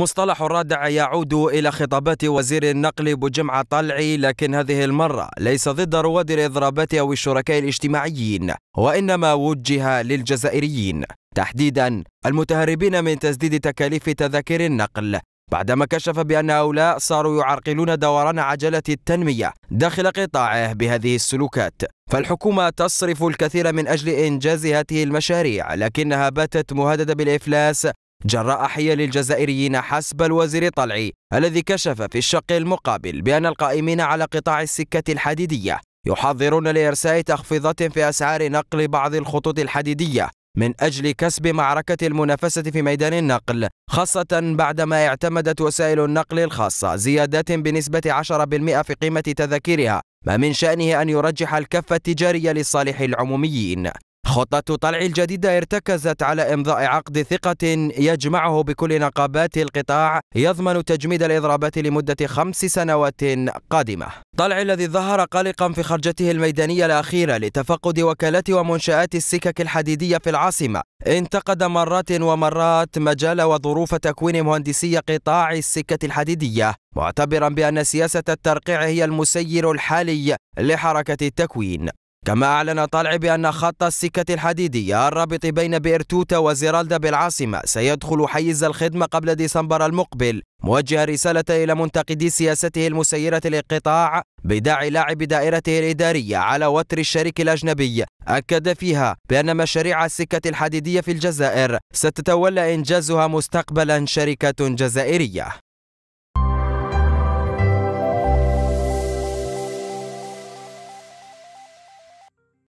مصطلح الرادع يعود إلى خطابات وزير النقل بجمعة طلعي لكن هذه المرة ليس ضد رواد الإضرابات أو الشركاء الاجتماعيين وإنما وجه للجزائريين تحديدا المتهربين من تسديد تكاليف تذاكر النقل بعدما كشف بأن هؤلاء صاروا يعرقلون دوران عجلة التنمية داخل قطاعه بهذه السلوكات فالحكومة تصرف الكثير من أجل إنجاز هذه المشاريع لكنها باتت مهددة بالإفلاس جراء حيل الجزائريين حسب الوزير طلعي الذي كشف في الشق المقابل بأن القائمين على قطاع السكة الحديدية يحضرون لإرساء تخفيضات في أسعار نقل بعض الخطوط الحديدية من أجل كسب معركة المنافسة في ميدان النقل خاصة بعدما اعتمدت وسائل النقل الخاصة زيادات بنسبة 10% في قيمة تذاكرها ما من شأنه أن يرجح الكفة التجارية لصالح العموميين خطة طلع الجديدة ارتكزت على إمضاء عقد ثقة يجمعه بكل نقابات القطاع يضمن تجميد الإضرابات لمدة خمس سنوات قادمة طلع الذي ظهر قلقا في خرجته الميدانية الأخيرة لتفقد وكالات ومنشآت السكك الحديدية في العاصمة انتقد مرات ومرات مجال وظروف تكوين مهندسي قطاع السكة الحديدية معتبرا بأن سياسة الترقيع هي المسير الحالي لحركة التكوين كما أعلن طلع بأن خط السكة الحديدية الرابط بين بئر توتا وزيرالدا بالعاصمة سيدخل حيز الخدمة قبل ديسمبر المقبل موجه رسالة إلى منتقدي سياسته المسيرة للقطاع بداعي لاعب دائرته الإدارية على وتر الشريك الأجنبي أكد فيها بأن مشاريع السكة الحديدية في الجزائر ستتولى إنجازها مستقبلا شركة جزائرية